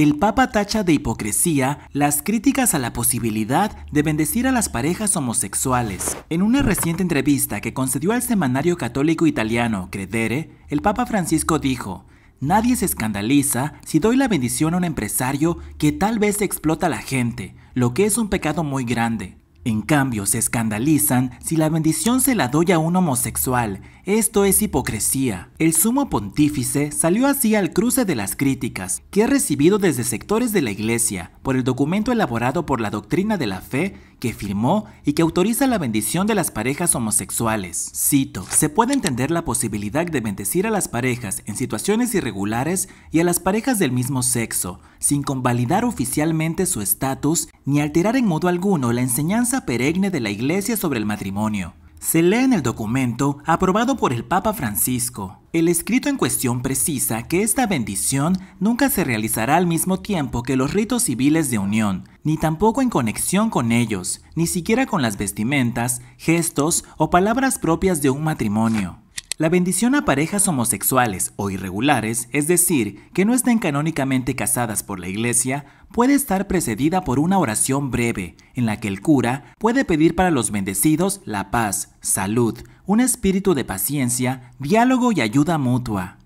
El Papa tacha de hipocresía las críticas a la posibilidad de bendecir a las parejas homosexuales. En una reciente entrevista que concedió al semanario católico italiano Credere, el Papa Francisco dijo, Nadie se escandaliza si doy la bendición a un empresario que tal vez explota a la gente, lo que es un pecado muy grande. En cambio, se escandalizan si la bendición se la doy a un homosexual. Esto es hipocresía. El sumo pontífice salió así al cruce de las críticas que ha recibido desde sectores de la Iglesia por el documento elaborado por la doctrina de la fe que firmó y que autoriza la bendición de las parejas homosexuales. Cito, se puede entender la posibilidad de bendecir a las parejas en situaciones irregulares y a las parejas del mismo sexo, sin convalidar oficialmente su estatus ni alterar en modo alguno la enseñanza perenne de la Iglesia sobre el matrimonio. Se lee en el documento aprobado por el Papa Francisco. El escrito en cuestión precisa que esta bendición nunca se realizará al mismo tiempo que los ritos civiles de unión, ni tampoco en conexión con ellos, ni siquiera con las vestimentas, gestos o palabras propias de un matrimonio. La bendición a parejas homosexuales o irregulares, es decir, que no estén canónicamente casadas por la Iglesia, puede estar precedida por una oración breve, en la que el cura puede pedir para los bendecidos la paz, salud, un espíritu de paciencia, diálogo y ayuda mutua.